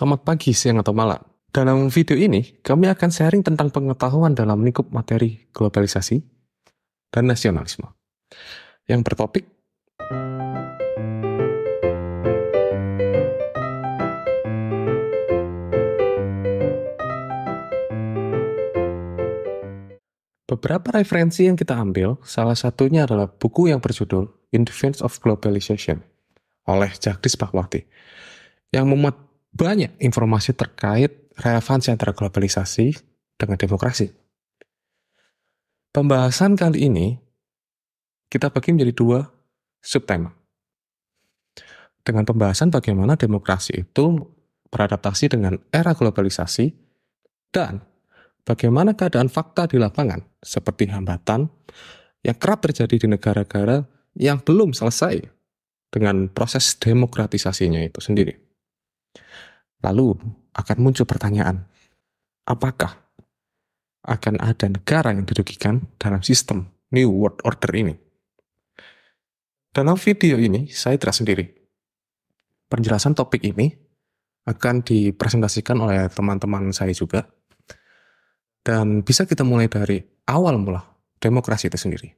selamat pagi, siang, atau malam. Dalam video ini, kami akan sharing tentang pengetahuan dalam lingkup materi globalisasi dan nasionalisme. Yang bertopik Beberapa referensi yang kita ambil, salah satunya adalah buku yang berjudul In Defense of Globalization oleh Jagdish Bhagwati yang memuat banyak informasi terkait relevansi antara globalisasi dengan demokrasi. Pembahasan kali ini kita bagi menjadi dua subtema. Dengan pembahasan bagaimana demokrasi itu beradaptasi dengan era globalisasi dan bagaimana keadaan fakta di lapangan seperti hambatan yang kerap terjadi di negara-negara yang belum selesai dengan proses demokratisasinya itu sendiri. Lalu akan muncul pertanyaan, apakah akan ada negara yang dirugikan dalam sistem New World Order ini? Dalam video ini, saya tidak sendiri. Penjelasan topik ini akan dipresentasikan oleh teman-teman saya juga. Dan bisa kita mulai dari awal mula demokrasi itu sendiri.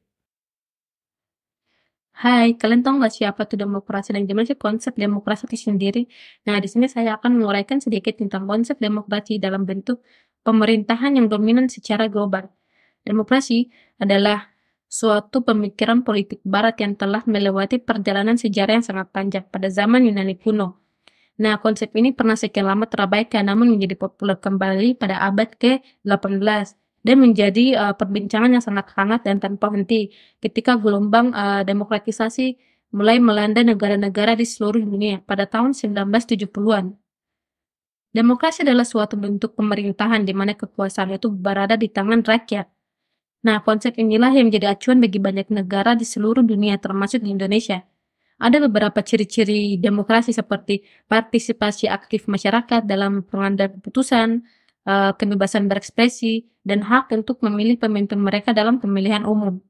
Hai, kalian tahu nggak siapa tuh itu demokrasi dan gimana sih konsep demokrasi itu sendiri? Nah, di sini saya akan menguraikan sedikit tentang konsep demokrasi dalam bentuk pemerintahan yang dominan secara global. Demokrasi adalah suatu pemikiran politik barat yang telah melewati perjalanan sejarah yang sangat panjang pada zaman Yunani kuno. Nah, konsep ini pernah sekian lama terabaikan namun menjadi populer kembali pada abad ke-18 dan menjadi uh, perbincangan yang sangat hangat dan tanpa henti ketika gelombang uh, demokratisasi mulai melanda negara-negara di seluruh dunia pada tahun 1970-an. Demokrasi adalah suatu bentuk pemerintahan di mana kekuasaan itu berada di tangan rakyat. Nah, konsep inilah yang menjadi acuan bagi banyak negara di seluruh dunia, termasuk di Indonesia. Ada beberapa ciri-ciri demokrasi seperti partisipasi aktif masyarakat dalam pengambilan keputusan, Eh, kebebasan berekspresi, dan hak untuk memilih pemimpin mereka dalam pemilihan umum.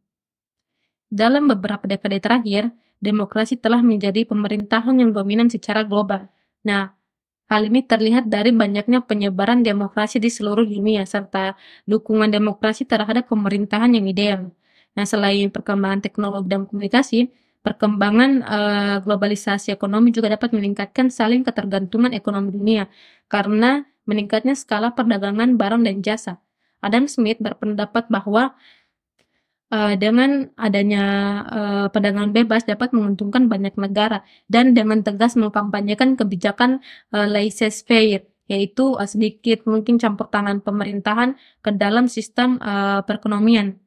Dalam beberapa dekade terakhir, demokrasi telah menjadi pemerintahan yang dominan secara global. Nah, hal ini terlihat dari banyaknya penyebaran demokrasi di seluruh dunia serta dukungan demokrasi terhadap pemerintahan yang ideal. Nah, selain perkembangan teknologi dan komunikasi, perkembangan uh, globalisasi ekonomi juga dapat meningkatkan saling ketergantungan ekonomi dunia karena meningkatnya skala perdagangan barang dan jasa. Adam Smith berpendapat bahwa uh, dengan adanya uh, perdagangan bebas dapat menguntungkan banyak negara dan dengan tegas mengkampanyekan kebijakan uh, eh, laissez-faire yaitu uh, sedikit mungkin campur tangan pemerintahan ke dalam sistem uh, perekonomian.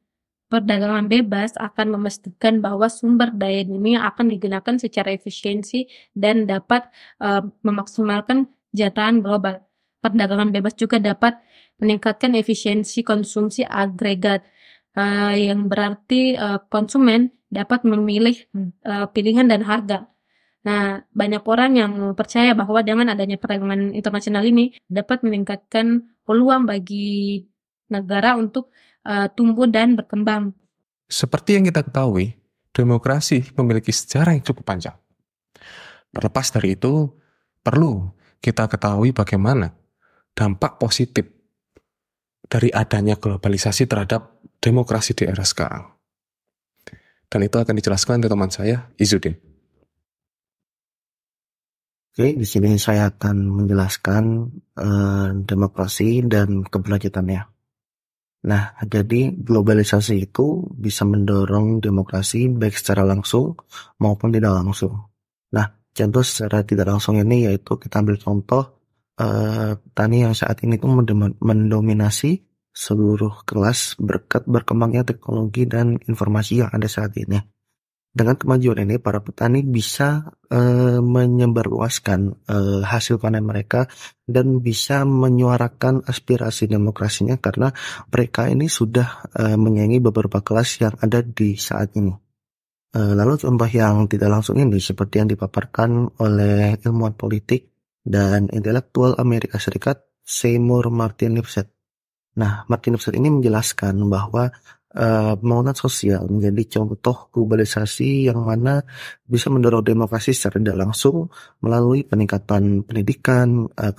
Perdagangan bebas akan memastikan bahwa sumber daya dunia akan digunakan secara efisiensi dan dapat uh, memaksimalkan jatahan global perdagangan bebas juga dapat meningkatkan efisiensi konsumsi agregat uh, yang berarti uh, konsumen dapat memilih uh, pilihan dan harga. Nah, banyak orang yang percaya bahwa dengan adanya perdagangan internasional ini dapat meningkatkan peluang bagi negara untuk uh, tumbuh dan berkembang. Seperti yang kita ketahui, demokrasi memiliki sejarah yang cukup panjang. Terlepas dari itu, perlu kita ketahui bagaimana dampak positif dari adanya globalisasi terhadap demokrasi di era sekarang. Dan itu akan dijelaskan oleh teman saya, Izudin. Oke, di sini saya akan menjelaskan eh, demokrasi dan keberlanjutannya. Nah, jadi globalisasi itu bisa mendorong demokrasi baik secara langsung maupun tidak langsung. Nah, contoh secara tidak langsung ini yaitu kita ambil contoh uh, yang saat ini itu mendominasi seluruh kelas berkat berkembangnya teknologi dan informasi yang ada saat ini. Dengan kemajuan ini, para petani bisa e, menyebarluaskan e, hasil panen mereka dan bisa menyuarakan aspirasi demokrasinya karena mereka ini sudah e, menyaingi beberapa kelas yang ada di saat ini. E, lalu contoh yang tidak langsung ini seperti yang dipaparkan oleh ilmuwan politik dan intelektual Amerika Serikat Seymour Martin Lipset. Nah, Martin Lipset ini menjelaskan bahwa uh, sosial menjadi contoh globalisasi yang mana bisa mendorong demokrasi secara tidak langsung melalui peningkatan pendidikan, uh,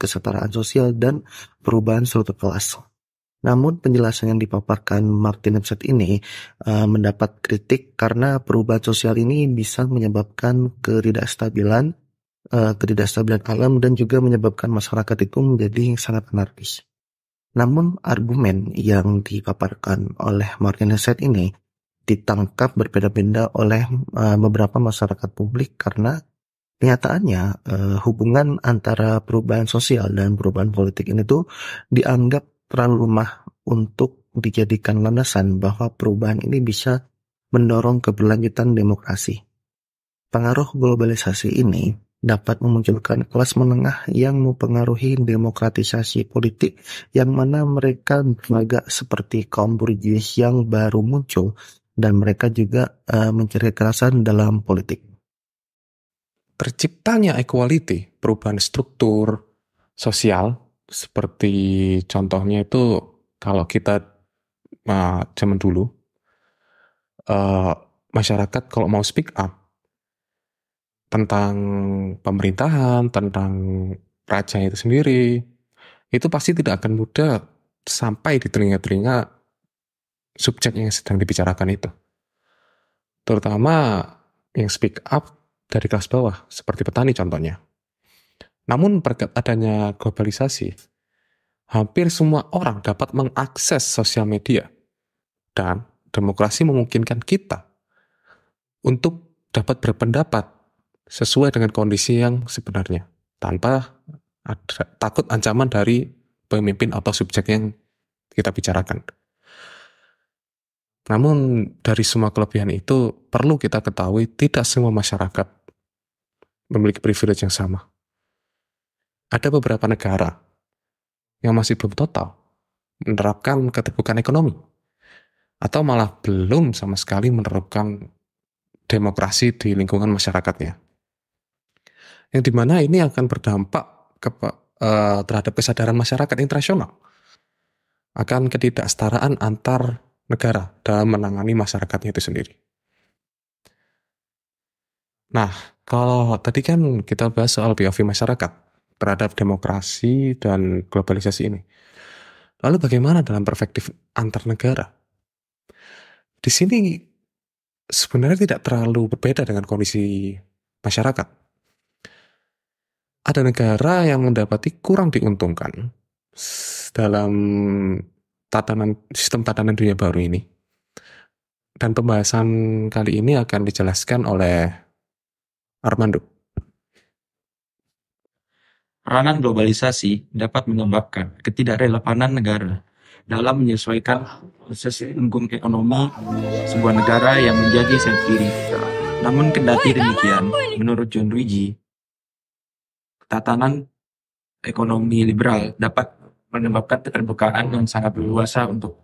kesetaraan sosial, dan perubahan struktur kelas. Namun penjelasan yang dipaparkan Martin Lipset ini uh, mendapat kritik karena perubahan sosial ini bisa menyebabkan ketidakstabilan uh, ketidakstabilan alam dan juga menyebabkan masyarakat itu menjadi sangat anarkis. Namun argumen yang dipaparkan oleh Morgan Hesed ini ditangkap berbeda-beda oleh uh, beberapa masyarakat publik karena kenyataannya uh, hubungan antara perubahan sosial dan perubahan politik ini tuh dianggap terlalu lemah untuk dijadikan landasan bahwa perubahan ini bisa mendorong keberlanjutan demokrasi. Pengaruh globalisasi ini dapat memunculkan kelas menengah yang mempengaruhi demokratisasi politik yang mana mereka agak seperti kaum burjuis yang baru muncul dan mereka juga uh, mencari kekerasan dalam politik. Terciptanya equality, perubahan struktur sosial seperti contohnya itu kalau kita uh, zaman dulu uh, masyarakat kalau mau speak up tentang pemerintahan, tentang raja itu sendiri, itu pasti tidak akan mudah sampai di telinga-telinga subjek yang sedang dibicarakan itu. Terutama yang speak up dari kelas bawah, seperti petani contohnya. Namun berkat adanya globalisasi, hampir semua orang dapat mengakses sosial media. Dan demokrasi memungkinkan kita untuk dapat berpendapat sesuai dengan kondisi yang sebenarnya tanpa ada, takut ancaman dari pemimpin atau subjek yang kita bicarakan. Namun dari semua kelebihan itu perlu kita ketahui tidak semua masyarakat memiliki privilege yang sama. Ada beberapa negara yang masih belum total menerapkan keterbukaan ekonomi atau malah belum sama sekali menerapkan demokrasi di lingkungan masyarakatnya yang dimana ini akan berdampak ke, uh, terhadap kesadaran masyarakat internasional akan ketidaksetaraan antar negara dalam menangani masyarakatnya itu sendiri. Nah, kalau tadi kan kita bahas soal POV masyarakat terhadap demokrasi dan globalisasi ini. Lalu bagaimana dalam perspektif antar negara? Di sini sebenarnya tidak terlalu berbeda dengan kondisi masyarakat ada negara yang mendapati kurang diuntungkan dalam tatanan sistem tatanan dunia baru ini. Dan pembahasan kali ini akan dijelaskan oleh Armando. Peranan globalisasi dapat menyebabkan ketidakrelevanan negara dalam menyesuaikan proses lingkung ekonomi sebuah negara yang menjadi sendiri. Namun kendati demikian, menurut John Luigi, tatanan ekonomi liberal dapat menyebabkan keterbukaan yang sangat luas untuk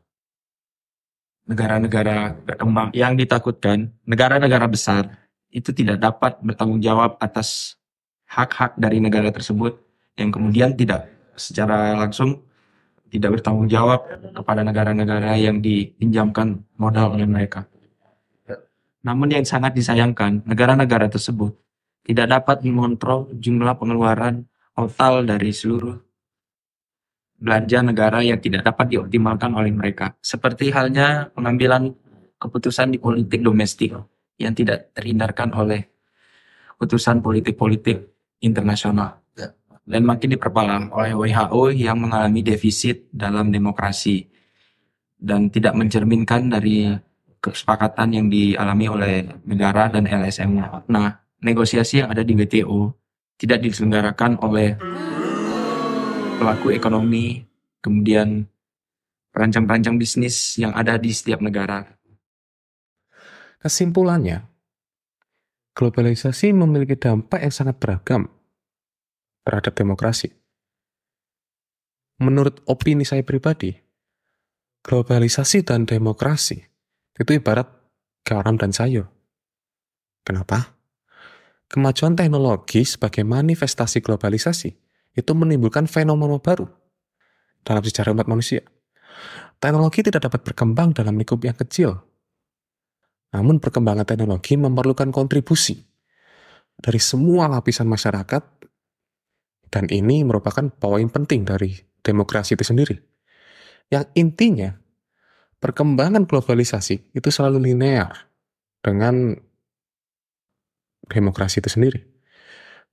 negara-negara berkembang yang ditakutkan negara-negara besar itu tidak dapat bertanggung jawab atas hak-hak dari negara tersebut yang kemudian tidak secara langsung tidak bertanggung jawab kepada negara-negara yang dipinjamkan modal oleh mereka. Ya. Namun yang sangat disayangkan, negara-negara tersebut tidak dapat mengontrol jumlah pengeluaran total dari seluruh belanja negara yang tidak dapat dioptimalkan oleh mereka. Seperti halnya pengambilan keputusan di politik domestik yang tidak terhindarkan oleh keputusan politik-politik internasional. Dan makin diperparah oleh WHO yang mengalami defisit dalam demokrasi dan tidak mencerminkan dari kesepakatan yang dialami oleh negara dan lsm Nah, negosiasi yang ada di WTO tidak diselenggarakan oleh pelaku ekonomi, kemudian perancang-perancang bisnis yang ada di setiap negara. Kesimpulannya, globalisasi memiliki dampak yang sangat beragam terhadap demokrasi. Menurut opini saya pribadi, globalisasi dan demokrasi itu ibarat garam dan sayur. Kenapa? Kemajuan teknologi sebagai manifestasi globalisasi itu menimbulkan fenomena baru dalam sejarah umat manusia. Teknologi tidak dapat berkembang dalam lingkup yang kecil. Namun perkembangan teknologi memerlukan kontribusi dari semua lapisan masyarakat dan ini merupakan poin penting dari demokrasi itu sendiri. Yang intinya perkembangan globalisasi itu selalu linear dengan demokrasi itu sendiri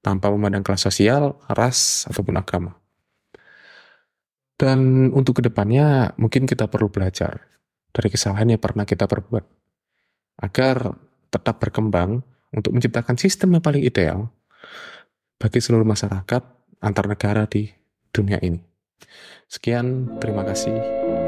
tanpa memandang kelas sosial, ras, ataupun agama. Dan untuk kedepannya mungkin kita perlu belajar dari kesalahan yang pernah kita perbuat agar tetap berkembang untuk menciptakan sistem yang paling ideal bagi seluruh masyarakat antar negara di dunia ini. Sekian, terima kasih.